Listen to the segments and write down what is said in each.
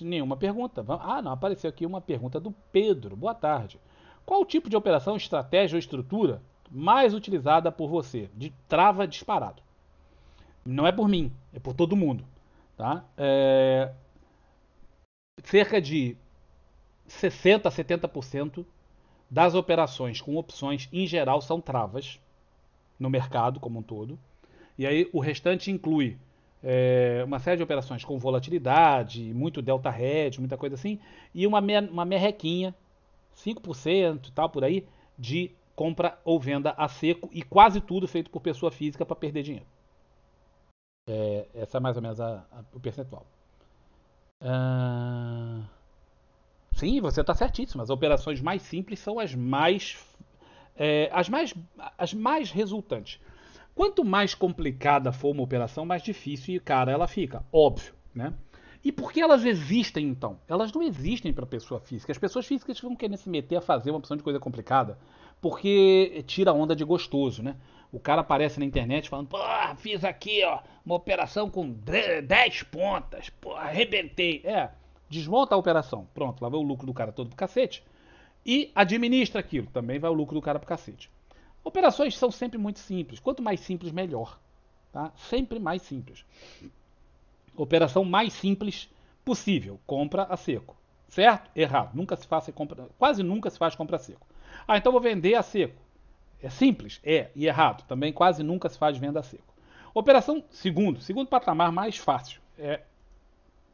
nenhuma pergunta. Ah, não, apareceu aqui uma pergunta do Pedro. Boa tarde. Qual o tipo de operação, estratégia ou estrutura mais utilizada por você? De trava disparado. Não é por mim, é por todo mundo. Tá? É... Cerca de 60% a 70% das operações com opções, em geral, são travas no mercado como um todo. E aí o restante inclui é, uma série de operações com volatilidade, muito delta hedge, muita coisa assim, e uma, me, uma merrequinha, 5% tal, por aí, de compra ou venda a seco e quase tudo feito por pessoa física para perder dinheiro. É, essa é mais ou menos a, a, o percentual. Ah, sim, você está certíssimo. As operações mais simples são as mais, é, as mais, as mais resultantes. Quanto mais complicada for uma operação, mais difícil e cara ela fica, óbvio, né? E por que elas existem então? Elas não existem para pessoa física. As pessoas físicas vão querer se meter a fazer uma opção de coisa complicada porque tira onda de gostoso, né? O cara aparece na internet falando: pô, fiz aqui ó, uma operação com 10 pontas, pô, arrebentei. É, desmonta a operação. Pronto, lá vai o lucro do cara todo pro cacete. E administra aquilo, também vai o lucro do cara pro cacete. Operações são sempre muito simples. Quanto mais simples, melhor. Tá? Sempre mais simples. Operação mais simples possível. Compra a seco. Certo? Errado. Nunca se faça compra. Quase nunca se faz compra a seco. Ah, então vou vender a seco. É simples? É. E errado. Também quase nunca se faz venda a seco. Operação segundo. Segundo patamar mais fácil. É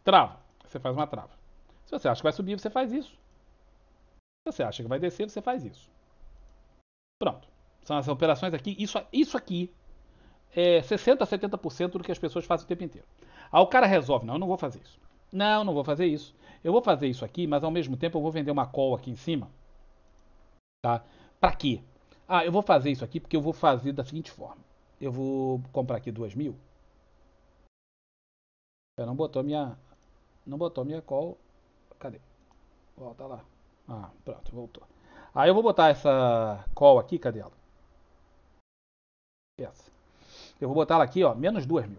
trava. Você faz uma trava. Se você acha que vai subir, você faz isso. Se você acha que vai descer, você faz isso. Pronto. São as operações aqui. Isso, isso aqui é 60% a 70% do que as pessoas fazem o tempo inteiro. Aí o cara resolve, não, eu não vou fazer isso. Não, não vou fazer isso. Eu vou fazer isso aqui, mas ao mesmo tempo eu vou vender uma call aqui em cima. Tá? Pra quê? Ah, eu vou fazer isso aqui porque eu vou fazer da seguinte forma. Eu vou comprar aqui 2 mil. Eu não botou minha. Não botou minha call. Cadê? Volta tá lá. Ah, pronto, voltou. Aí ah, eu vou botar essa call aqui, cadê ela? peça. Eu vou botar ela aqui, ó, menos 2 mil.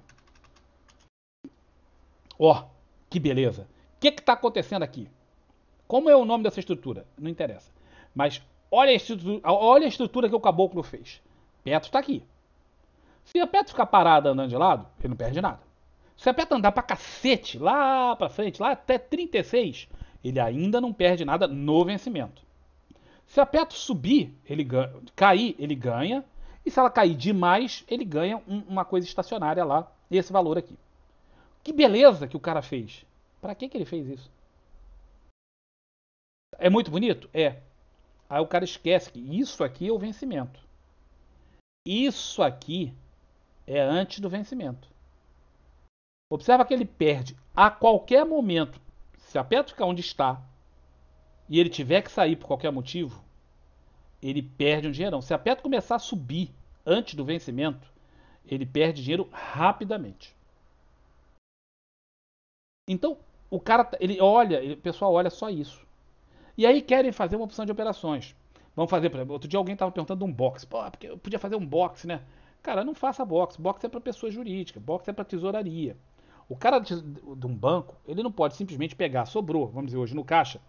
Ó, que beleza. O que está acontecendo aqui? Como é o nome dessa estrutura? Não interessa. Mas olha a estrutura, olha a estrutura que o caboclo fez. Petro está aqui. Se a Petro ficar parada andando de lado, ele não perde nada. Se a Petro andar para cacete, lá para frente, lá até 36, ele ainda não perde nada no vencimento. Se a Petro subir, ele ganha, cair, ele ganha, e se ela cair demais, ele ganha um, uma coisa estacionária lá, esse valor aqui. Que beleza que o cara fez. Para que, que ele fez isso? É muito bonito? É. Aí o cara esquece que isso aqui é o vencimento. Isso aqui é antes do vencimento. Observa que ele perde a qualquer momento. Se a pedra ficar onde está e ele tiver que sair por qualquer motivo, ele perde um dinheirão. Se a Petro começar a subir antes do vencimento, ele perde dinheiro rapidamente. Então, o cara, tá, ele olha, ele, o pessoal olha só isso. E aí querem fazer uma opção de operações. Vamos fazer, por exemplo, outro dia alguém estava perguntando um box. Pô, porque eu podia fazer um box, né? Cara, não faça box. Box é para pessoa jurídica, box é para tesouraria. O cara de, de, um banco, ele não pode simplesmente pegar, sobrou, vamos dizer hoje, no caixa,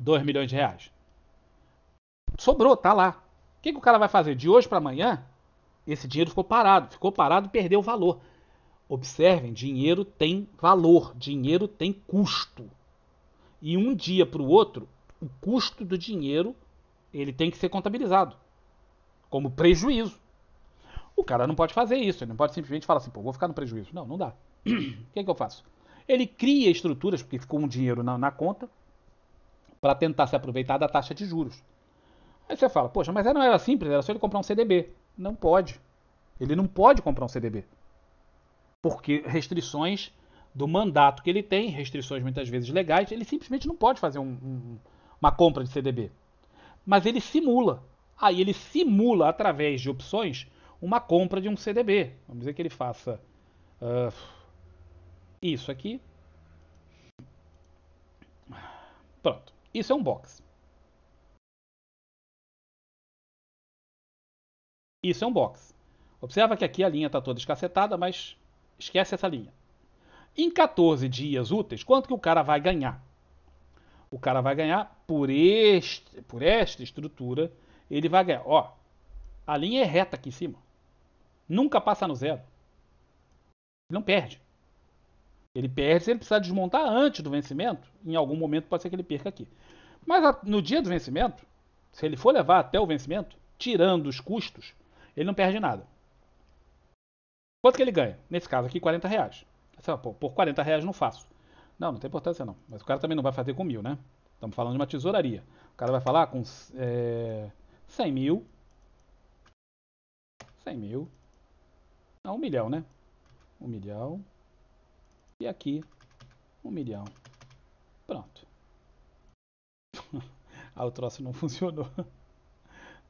2 milhões de reais sobrou, tá lá. O que, que o cara vai fazer? De hoje para amanhã, esse dinheiro ficou parado, ficou parado e perdeu o valor. Observem, dinheiro tem valor, dinheiro tem custo. E um dia para o outro, o custo do dinheiro ele tem que ser contabilizado como prejuízo. O cara não pode fazer isso, ele não pode simplesmente falar assim, pô, vou ficar no prejuízo. Não, não dá. o que, que eu faço? Ele cria estruturas, porque ficou um dinheiro na, na conta, para tentar se aproveitar da taxa de juros. Aí você fala, poxa, mas é, não era simples, era só ele comprar um CDB. Não pode. Ele não pode comprar um CDB. Porque restrições do mandato que ele tem, restrições muitas vezes legais, ele simplesmente não pode fazer um, um, uma compra de CDB. Mas ele simula. Aí ele simula, através de opções, uma compra de um CDB. Vamos dizer que ele faça uh, isso aqui. Pronto. Isso é um box. Isso é um box. Observa que aqui a linha está toda escacetada, mas esquece essa linha. Em 14 dias úteis, quanto que o cara vai ganhar? O cara vai ganhar por, este, por esta estrutura, ele vai ganhar. Ó, a linha é reta aqui em cima. Nunca passa no zero. Ele não perde. Ele perde se ele precisar desmontar antes do vencimento. Em algum momento pode ser que ele perca aqui. Mas no dia do vencimento, se ele for levar até o vencimento, tirando os custos, ele não perde nada. Quanto que ele ganha? Nesse caso aqui, 40 reais. Lá, ah, pô, por 40 reais não faço. Não, não tem importância não. Mas o cara também não vai fazer com mil, né? Estamos falando de uma tesouraria. O cara vai falar com é, eh, 100 mil. 100 mil. Não, 1 milhão, né? 1 milhão. E aqui, 1 milhão. Pronto. ah, o troço não funcionou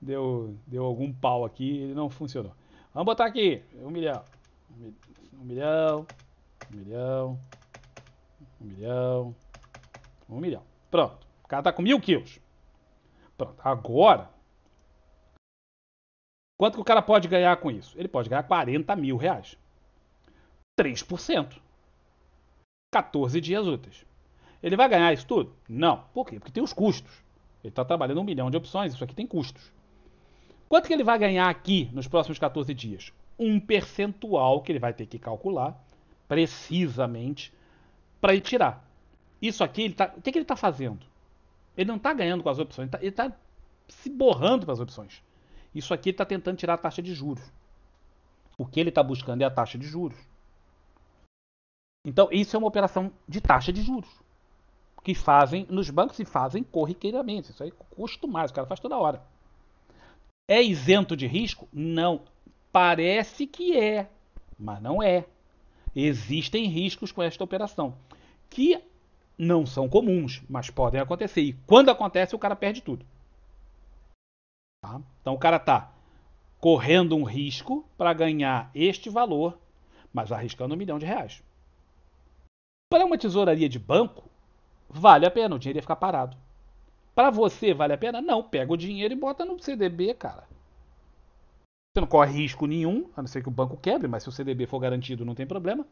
deu, deu algum pau aqui ele não funcionou. Vamos botar aqui, um milhão. Um milhão, um milhão, um milhão, um milhão. Pronto, o cara tá com mil quilos. Pronto, agora, quanto que o cara pode ganhar com isso? Ele pode ganhar 40 mil reais. 3%. 14 dias úteis. Ele vai ganhar isso tudo? Não. Por quê? Porque tem os custos. Ele está trabalhando um milhão de opções, isso aqui tem custos. Quanto que ele vai ganhar aqui nos próximos 14 dias? Um percentual que ele vai ter que calcular precisamente para ele tirar. Isso aqui, ele tá, o que, que ele está fazendo? Ele não está ganhando com as opções, ele está tá se borrando com as opções. Isso aqui ele está tentando tirar a taxa de juros. O que ele está buscando é a taxa de juros. Então, isso é uma operação de taxa de juros. Que fazem nos bancos e fazem corriqueiramente. Isso aí custa mais, o cara faz toda hora. É isento de risco? Não. Parece que é, mas não é. Existem riscos com esta operação, que não são comuns, mas podem acontecer. E quando acontece, o cara perde tudo. Tá? Então o cara está correndo um risco para ganhar este valor, mas arriscando um milhão de reais. Para uma tesouraria de banco, vale a pena, o dinheiro ia ficar parado. Para você vale a pena? Não, pega o dinheiro e bota no CDB, cara. Você não corre risco nenhum, a não ser que o banco quebre, mas se o CDB for garantido não tem problema,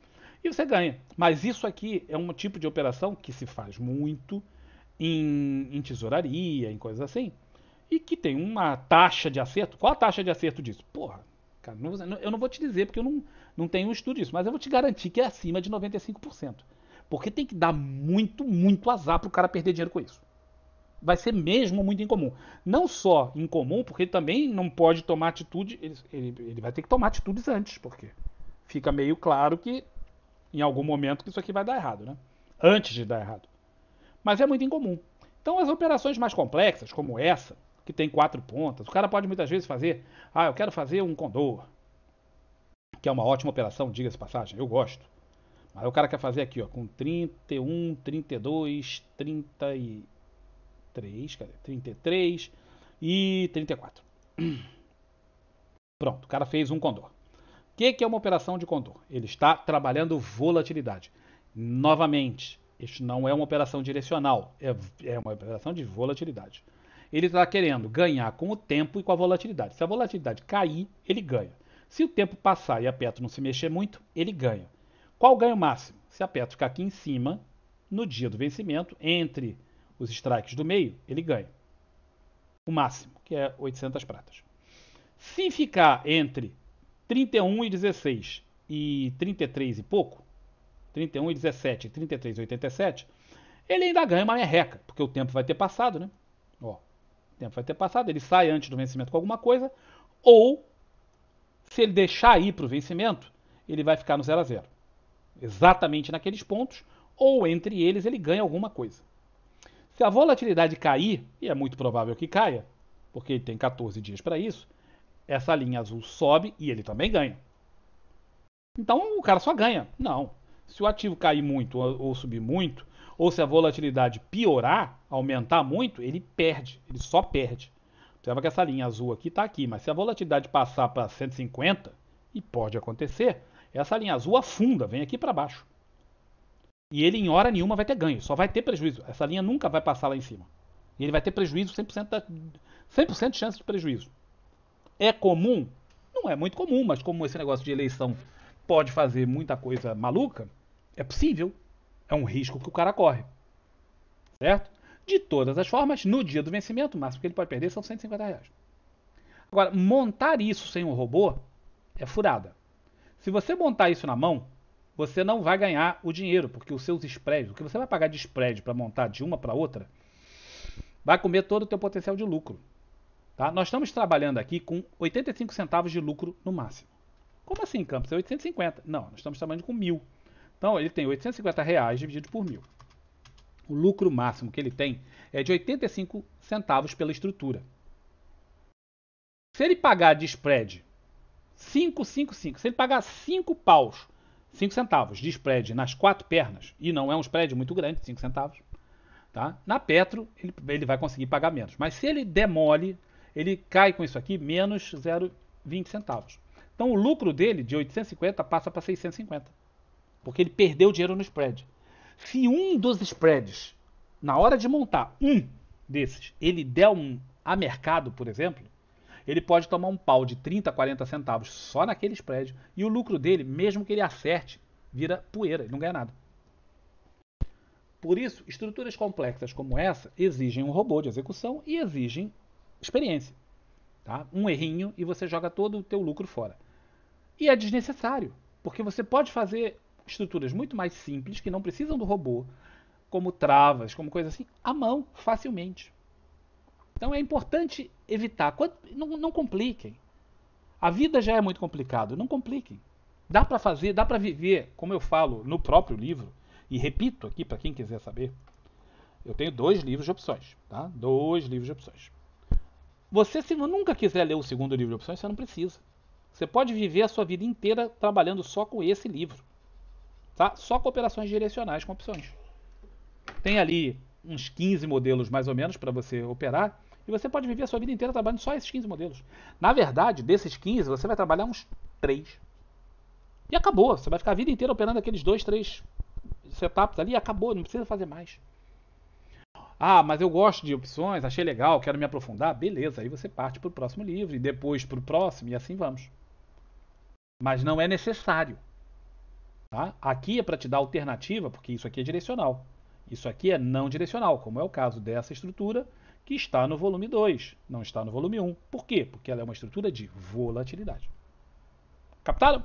e você ganha. Mas isso aqui é um tipo de operação que se faz muito em, em tesouraria, em coisas assim, e que tem uma taxa de acerto. Qual a taxa de acerto disso? Porra, cara, não, eu não vou te dizer porque eu não, não tenho um estudo disso, mas eu vou te garantir que é acima de 95%. Porque tem que dar muito, muito azar para o cara perder dinheiro com isso vai ser mesmo muito incomum. Não só incomum, porque ele também não pode tomar atitude, ele, ele, ele vai ter que tomar atitudes antes, porque fica meio claro que em algum momento que isso aqui vai dar errado, né? Antes de dar errado. Mas é muito incomum. Então as operações mais complexas, como essa, que tem quatro pontas, o cara pode muitas vezes fazer, ah, eu quero fazer um condor, que é uma ótima operação, diga-se passagem, eu gosto. Mas o cara quer fazer aqui, ó, com 31, 32, 30 e 33, cadê? 33 e 34. Pronto, o cara fez um condor. O que, que é uma operação de condor? Ele está trabalhando volatilidade. Novamente, isso não é uma operação direcional, é, é uma operação de volatilidade. Ele está querendo ganhar com o tempo e com a volatilidade. Se a volatilidade cair, ele ganha. Se o tempo passar e a Petro não se mexer muito, ele ganha. Qual o ganho máximo? Se a Petro ficar aqui em cima, no dia do vencimento, entre os strikes do meio, ele ganha. O máximo, que é 800 pratas. Se ficar entre 31 e 16 e 33 e pouco, 31 e 17 e 33 e 87, ele ainda ganha uma merreca, porque o tempo vai ter passado, né? Ó, o tempo vai ter passado, ele sai antes do vencimento com alguma coisa, ou se ele deixar ir para o vencimento, ele vai ficar no 0 a 0. Exatamente naqueles pontos, ou entre eles ele ganha alguma coisa. Se a volatilidade cair, e é muito provável que caia, porque ele tem 14 dias para isso, essa linha azul sobe e ele também ganha. Então o cara só ganha. Não. Se o ativo cair muito ou subir muito, ou se a volatilidade piorar, aumentar muito, ele perde, ele só perde. Observa que essa linha azul aqui está aqui, mas se a volatilidade passar para 150, e pode acontecer, essa linha azul afunda, vem aqui para baixo. E ele, em hora nenhuma, vai ter ganho, só vai ter prejuízo. Essa linha nunca vai passar lá em cima. E ele vai ter prejuízo 100%, da, 100 de chance de prejuízo. É comum? Não é muito comum, mas como esse negócio de eleição pode fazer muita coisa maluca, é possível. É um risco que o cara corre. Certo? De todas as formas, no dia do vencimento, o máximo que ele pode perder são 150 reais. Agora, montar isso sem um robô é furada. Se você montar isso na mão, você não vai ganhar o dinheiro, porque os seus spreads, o que você vai pagar de spread para montar de uma para outra, vai comer todo o teu potencial de lucro. Tá? Nós estamos trabalhando aqui com 85 centavos de lucro no máximo. Como assim, Campos? É 850? Não, nós estamos trabalhando com mil. Então, ele tem 850 reais dividido por mil. O lucro máximo que ele tem é de 85 centavos pela estrutura. Se ele pagar de spread 5, 5, 5, se ele pagar 5 paus 5 centavos de spread nas quatro pernas, e não é um spread muito grande, 5 centavos, tá? na Petro ele, ele vai conseguir pagar menos. Mas se ele demole, ele cai com isso aqui menos 0,20 centavos. Então o lucro dele de 850 passa para 650, porque ele perdeu dinheiro no spread. Se um dos spreads, na hora de montar um desses, ele der um a mercado, por exemplo, ele pode tomar um pau de 30, 40 centavos só naquele spread e o lucro dele, mesmo que ele acerte, vira poeira, ele não ganha nada. Por isso, estruturas complexas como essa exigem um robô de execução e exigem experiência. Tá? Um errinho e você joga todo o teu lucro fora. E é desnecessário, porque você pode fazer estruturas muito mais simples que não precisam do robô, como travas, como coisa assim, à mão, facilmente. Então é importante evitar. Não, não compliquem. A vida já é muito complicada. Não compliquem. Dá para fazer, dá para viver, como eu falo no próprio livro, e repito aqui para quem quiser saber. Eu tenho dois livros de opções, tá? Dois livros de opções. Você, se nunca quiser ler o segundo livro de opções, você não precisa. Você pode viver a sua vida inteira trabalhando só com esse livro, tá? Só com operações direcionais com opções. Tem ali uns 15 modelos mais ou menos para você operar e você pode viver a sua vida inteira trabalhando só esses 15 modelos. Na verdade, desses 15, você vai trabalhar uns 3. E acabou. Você vai ficar a vida inteira operando aqueles dois, três setups ali e acabou. Não precisa fazer mais. Ah, mas eu gosto de opções, achei legal, quero me aprofundar. Beleza, aí você parte para o próximo livro e depois para o próximo e assim vamos. Mas não é necessário. Tá? Aqui é para te dar alternativa, porque isso aqui é direcional. Isso aqui é não direcional, como é o caso dessa estrutura que está no volume 2, não está no volume 1. Por quê? Porque ela é uma estrutura de volatilidade. Captaram?